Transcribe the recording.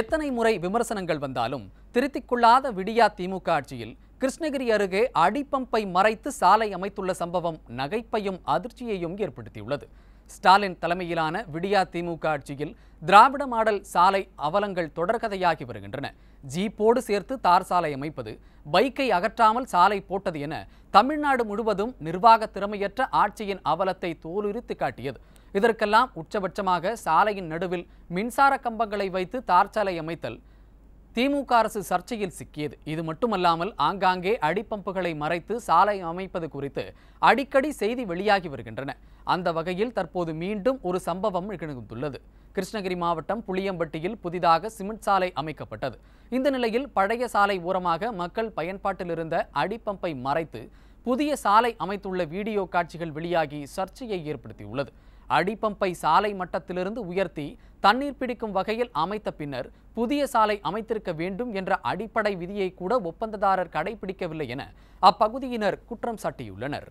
எத்தனை முறை விமர்சனங்கள் வந்தாலும் திருத்திக் கொள்ளாத விடியா திமுக ஆட்சியில் கிருஷ்ணகிரி அருகே அடிப்பம்பை மறைத்து சாலை அமைத்துள்ள சம்பவம் நகைப்பையும் அதிர்ச்சியையும் ஏற்படுத்தியுள்ளது ஸ்டாலின் தலைமையிலான விடியா திமுக ஆட்சியில் திராவிட மாடல் சாலை அவலங்கள் தொடர்கதையாகி வருகின்றன ஜீப்போடு சேர்த்து தார் சாலை அமைப்பது பைக்கை அகற்றாமல் சாலை போட்டது என தமிழ்நாடு முழுவதும் நிர்வாக திறமையற்ற ஆட்சியின் அவலத்தை தோலுரித்து காட்டியது இதற்கெல்லாம் உச்சபட்சமாக சாலையின் நடுவில் மின்சார கம்பங்களை வைத்து தார் சாலை அமைத்தல் திமுக அரசு சர்ச்சையில் சிக்கியது இது மட்டுமல்லாமல் ஆங்காங்கே அடிப்பம்புகளை மறைத்து சாலை அமைப்பது குறித்து அடிக்கடி செய்தி வெளியாகி வருகின்றன அந்த வகையில் தற்போது மீண்டும் ஒரு சம்பவம் நிகழ்ந்துள்ளது கிருஷ்ணகிரி மாவட்டம் புளியம்பட்டியில் புதிதாக சிமெண்ட் சாலை அமைக்கப்பட்டது இந்த நிலையில் பழைய சாலை ஓரமாக மக்கள் பயன்பாட்டில் இருந்த அடிப்பம்பை மறைத்து புதிய சாலை அமைத்துள்ள வீடியோ காட்சிகள் வெளியாகி சர்ச்சையை ஏற்படுத்தியுள்ளது அடிப்பம்பை சாலை மட்டத்திலிருந்து உயர்த்தி தண்ணீர் பிடிக்கும் வகையில் அமைத்த பின்னர் புதிய சாலை அமைத்திருக்க வேண்டும் என்ற அடிப்படை விதியை கூட ஒப்பந்ததாரர் கடைபிடிக்கவில்லை என அப்பகுதியினர் குற்றம் சாட்டியுள்ளனர்